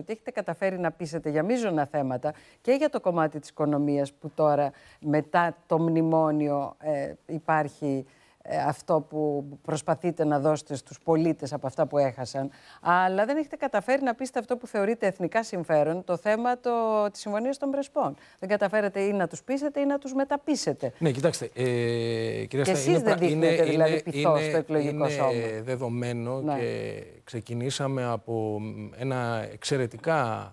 ότι έχετε καταφέρει να πείσετε για μείζωνα θέματα και για το κομμάτι της οικονομίας που τώρα μετά το μνημόνιο ε, υπάρχει ε, αυτό που προσπαθείτε να δώσετε στους πολίτες από αυτά που έχασαν. Αλλά δεν έχετε καταφέρει να πείσετε αυτό που θεωρείτε εθνικά συμφέρον, το θέμα το, της συμφωνίας των Πρεσπών. Δεν καταφέρετε ή να τους πείσετε ή να τους μεταπείσετε. Ναι, κοιτάξτε. Ε, και εσείς δεν δείχνετε είναι, δηλαδή πειθό στο εκλογικό σώμα. Είναι δεδομένο ναι. και ξεκινήσαμε από ένα εξαιρετικά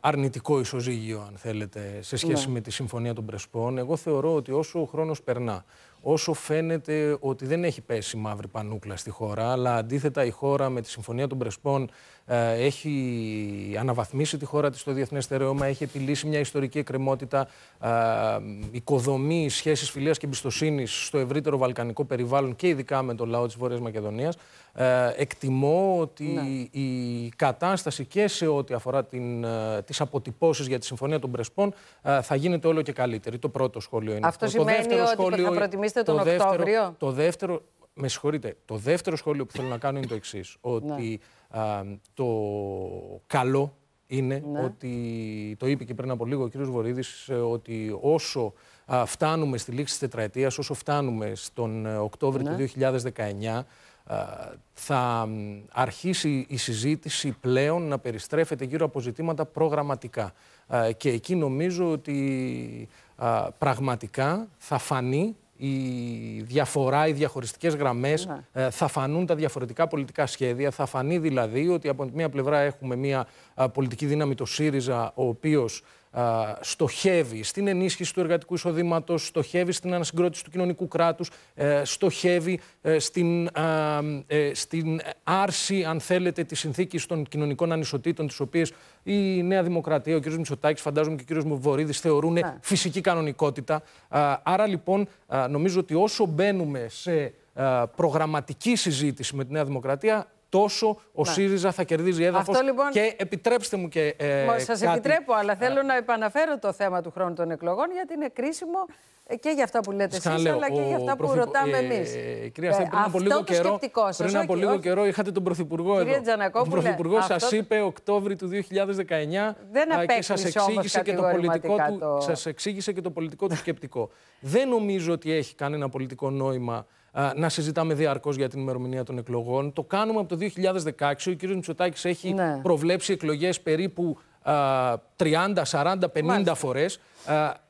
αρνητικό ισοζύγιο, αν θέλετε, σε σχέση ναι. με τη Συμφωνία των Πρεσπών. Εγώ θεωρώ ότι όσο ο χρόνος περνά, όσο φαίνεται ότι δεν έχει πέσει μαύρη πανούκλα στη χώρα, αλλά αντίθετα η χώρα με τη Συμφωνία των Πρεσπών ε, έχει αναβαθμίσει τη χώρα της στο Διεθνές στερεώμα, έχει επιλύσει μια ιστορική εκκρεμότητα, ε, οικοδομή σχέσεις φιλίας και εμπιστοσύνης στο ευρύτερο βαλκανικό περιβάλλον και ειδικά με το λαό της Βόρειας Μακεδονίας. Ε, εκτιμώ ότι ναι. η κατάσταση και σε ό,τι αφορά την, τις αποτυπώσεις για τη Συμφωνία των Πρεσπών θα γίνεται όλο και καλύτερη. Το πρώτο σχόλιο είναι αυτό. αυτό. Το ότι σχόλιο... θα το Οκτώβριο. Δεύτερο, το δεύτερο, με το δεύτερο σχόλιο που θέλω να κάνω είναι το εξής. Ναι. Ότι το καλό είναι ναι. ότι, το είπε και πριν από λίγο ο κ. Βορύδης, ε, ότι όσο φτάνουμε στη λήξη της τετραετίας, όσο φτάνουμε στον ε, Οκτώβριο του 2019, ναι. θα αρχίσει η συζήτηση πλέον να περιστρέφεται γύρω από ζητήματα προγραμματικά. Και εκεί νομίζω ότι πραγματικά θα φανεί η διαφορά, οι διαχωριστικές γραμμές, ναι. ε, θα φανούν τα διαφορετικά πολιτικά σχέδια. Θα φανεί δηλαδή ότι από τη μία πλευρά έχουμε μια πολιτική δύναμη, το ΣΥΡΙΖΑ, ο οποίος στοχεύει στην ενίσχυση του εργατικού εισοδήματος, στοχεύει στην ανασυγκρότηση του κοινωνικού κράτους, ε, στοχεύει ε, στην, ε, στην άρση, αν θέλετε, της συνθήκης των κοινωνικών ανισοτήτων, τις οποίες η Νέα Δημοκρατία, ο κ. Μητσοτάκης, φαντάζομαι και ο κ. Μοβορίδης θεωρούν ναι. φυσική κανονικότητα. Άρα λοιπόν, νομίζω ότι όσο μπαίνουμε σε προγραμματική συζήτηση με τη Νέα Δημοκρατία, τόσο ο ναι. ΣΥΡΙΖΑ θα κερδίζει έδαφος. Λοιπόν... Και επιτρέψτε μου και. Ε, Σα επιτρέπω, αλλά θέλω να επαναφέρω το θέμα του χρόνου των εκλογών, γιατί είναι κρίσιμο ε, και για αυτά που λέτε εσεί, αλλά και για αυτά που ρωτάμε ε, εμείς. Αυτό ε, κυρία σκεπτικό πριν από λίγο καιρό. Πριν από λίγο καιρό είχατε τον Πρωθυπουργό εδώ. Ο Πρωθυπουργό σα είπε Οκτώβριο του 2019 και σα το εξήγησε και το πολιτικό του σκεπτικό. Δεν νομίζω ότι έχει κανένα πολιτικό νόημα να συζητάμε διαρκώς για την ημερομηνία των εκλογών. Το κάνουμε από το 2016. Ο κ. Μητσοτάκης έχει ναι. προβλέψει εκλογές περίπου 30, 40, 50 φορέ.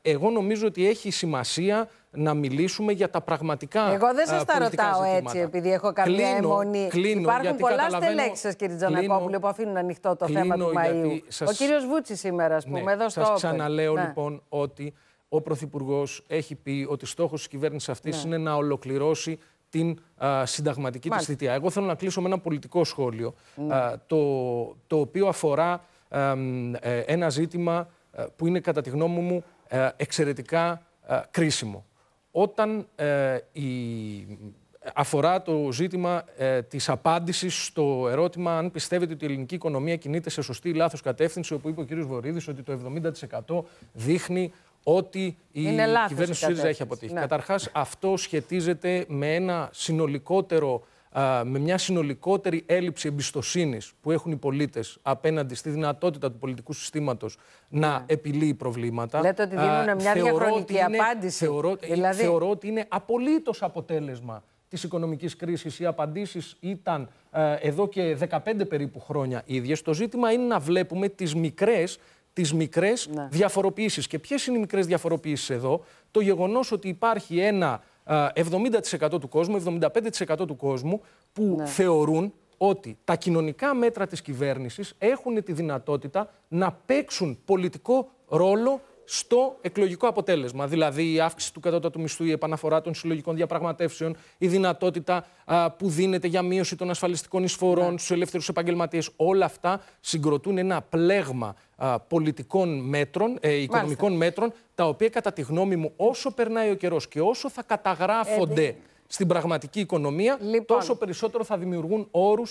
Εγώ νομίζω ότι έχει σημασία να μιλήσουμε για τα πραγματικά. Εγώ δεν σας τα ρωτάω έτσι, επειδή έχω κάποια αιμονή. Υπάρχουν πολλά στελέχη σα, κύριε Τζανακόπουλο, που αφήνουν ανοιχτό το θέμα του Μαΐου. Ο κύριος Βούτσι σήμερα, ας ναι, πούμε, λοιπόν ναι, εδώ στο Σα ξαναλέω λοιπόν ότι ο Πρωθυπουργός έχει πει ότι στόχος της κυβέρνησης αυτής ναι. είναι να ολοκληρώσει την συνταγματική της θητεία. Εγώ θέλω να κλείσω με ένα πολιτικό σχόλιο, ναι. το, το οποίο αφορά α, ε, ένα ζήτημα ε, που είναι κατά τη γνώμη μου ε, εξαιρετικά κρίσιμο. Όταν η αφορά το ζήτημα ε, της απάντησης στο ερώτημα αν πιστεύετε ότι η ελληνική οικονομία κινείται σε σωστή ή λάθος κατεύθυνση, όπου είπε ο κ. Βορύδης ότι το 70% δείχνει ότι η κυβέρνηση του ΣΥΡΙΖΑ έχει αποτύχει. Ναι. Καταρχάς, αυτό σχετίζεται με, ένα συνολικότερο, με μια συνολικότερη έλλειψη εμπιστοσύνης που έχουν οι πολίτες απέναντι στη δυνατότητα του πολιτικού συστήματος να ναι. επιλύει προβλήματα. Λέτε ότι δίνουν μια διαχρονική απάντηση. Θεωρώ, δηλαδή... θεωρώ ότι είναι απολύτως αποτέλεσμα της οικονομικής κρίσης. Οι απαντήσεις ήταν ε, εδώ και 15 περίπου χρόνια ίδιες. Το ζήτημα είναι να βλέπουμε τις μικρές τις μικρές ναι. διαφοροποιήσεις. Και ποιες είναι οι μικρές διαφοροποιήσεις εδώ, το γεγονός ότι υπάρχει ένα 70% του κόσμου, 75% του κόσμου που ναι. θεωρούν ότι τα κοινωνικά μέτρα της κυβέρνησης έχουν τη δυνατότητα να παίξουν πολιτικό ρόλο στο εκλογικό αποτέλεσμα. Δηλαδή η αύξηση του κατώτατου μισθού, η επαναφορά των συλλογικών διαπραγματεύσεων, η δυνατότητα που δίνεται για μείωση των ασφαλιστικών εισφορών ναι. στους ελεύθερους επαγγελματίες. Όλα αυτά συγκροτούν ένα πλέγμα πολιτικών μέτρων, ε, οικονομικών μέτρων, τα οποία κατά τη γνώμη μου όσο περνάει ο καιρός και όσο θα καταγράφονται. Ε, ναι στην πραγματική οικονομία, λοιπόν. τόσο περισσότερο θα δημιουργούν όρους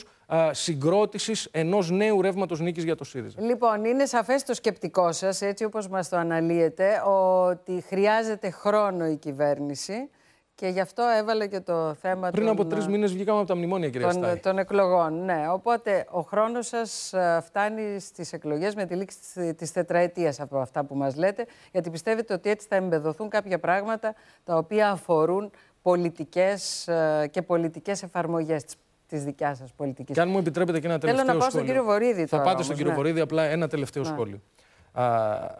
συγκρότησης ενός νέου ρεύματος νίκης για το ΣΥΡΙΖΑ. Λοιπόν, είναι σαφές το σκεπτικό σας, έτσι όπως μας το αναλύετε, ότι χρειάζεται χρόνο η κυβέρνηση. Και γι' αυτό έβαλε και το θέμα Πριν από τρεις ε, μήνες βγήκαμε από τα μνημόνια, κυρία των, Των εκλογών, ναι. Οπότε ο χρόνος σας ε, φτάνει στις εκλογές με τη λήξη της τετραετίας από αυτά που μας λέτε, γιατί πιστεύετε ότι έτσι θα εμπεδοθούν κάποια πράγματα τα οποία αφορούν πολιτικές ε, και πολιτικές εφαρμογές της της δικιάς σας πολιτικής. Και αν μου επιτρέπετε και ένα τελευταίο σχόλιο. Θέλω να πάω στον κύριο Βορύδη. Τώρα, θα πάτε στον κύριο ναι. Βορύδη, απλά ένα τελευταίο ναι. σχόλιο.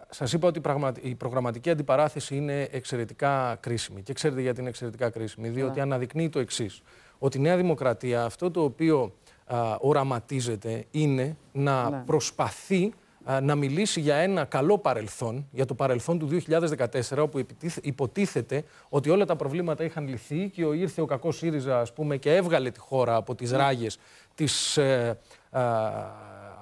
Σα είπα ότι η προγραμματική αντιπαράθεση είναι εξαιρετικά κρίσιμη. Και ξέρετε γιατί είναι εξαιρετικά κρίσιμη, ναι. διότι ναι. αναδεικνύει το εξής. Ότι η Νέα Δημοκρατία αυτό το οποίο α, οραματίζεται είναι να προσπαθεί να μιλήσει για ένα καλό παρελθόν, για το παρελθόν του 2014, όπου υποτίθεται ότι όλα τα προβλήματα είχαν λυθεί και ο, ήρθε ο κακός ΣΥΡΙΖΑ ας πούμε, και έβγαλε τη χώρα από τις ναι. ράγες της, ε,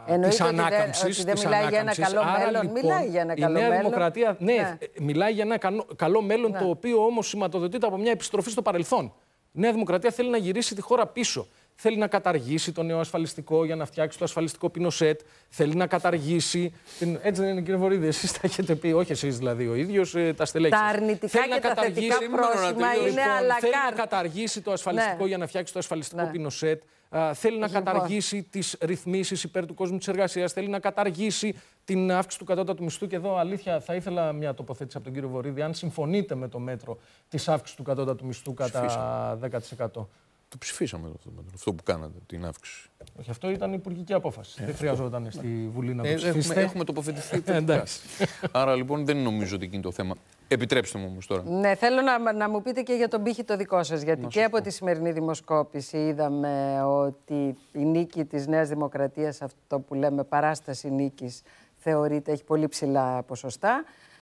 ε, της ανάκαμψης. δεν μιλάει, Για ένα καλό μέλλον, λοιπόν, μιλάει για ένα καλό μέλλον. Η Δημοκρατία ναι. ναι, μιλάει για ένα καλό μέλλον, ναι. το οποίο όμως σηματοδοτείται από μια επιστροφή στο παρελθόν. Η Νέα Δημοκρατία θέλει να γυρίσει τη χώρα πίσω. Θέλει να καταργήσει το νέο ασφαλιστικό για να φτιάξει το ασφαλιστικό πινοσέτ. Θέλει να καταργήσει. Την... Έτσι δεν είναι, κύριε Βορύδη, εσείς τα έχετε πει. Όχι εσείς δηλαδή ο ίδιος, ε, τα στελέχη. Τα αρνητικά θέλει και να τα καταργήσει... θετικά πρόσημα είναι λοιπόν, Θέλει να καταργήσει το ασφαλιστικό ναι. για να φτιάξει το ασφαλιστικό ναι. πινοσέτ. θέλει να καταργήσει τις ρυθμίσεις υπέρ του κόσμου της εργασίας. Θέλει να καταργήσει την αύξηση του κατώτατου μισθού. Και εδώ, αλήθεια, θα ήθελα μια τοποθέτηση από τον κύριο Βορύδη. Αν συμφωνείτε με το μέτρο της αύξησης του κατώτατου μισθού κατά 10%. Το ψηφίσαμε αυτό, αυτό που κάνατε, την αύξηση. Όχι, αυτό ήταν υπουργική απόφαση. Ε, δεν χρειαζόταν στη Βουλή να το ε, ψηφίσετε. Έχουμε, έχουμε τοποθετηθεί. Ε, εντάξει. Άρα λοιπόν δεν νομίζω ότι είναι το θέμα. Επιτρέψτε μου όμως τώρα. Ναι, θέλω να, να μου πείτε και για τον πύχη το δικό σας. Γιατί και από τη σημερινή δημοσκόπηση είδαμε ότι η νίκη της Νέας Δημοκρατίας, αυτό που λέμε παράσταση νίκης, θεωρείται έχει πολύ ψηλά ποσοστά.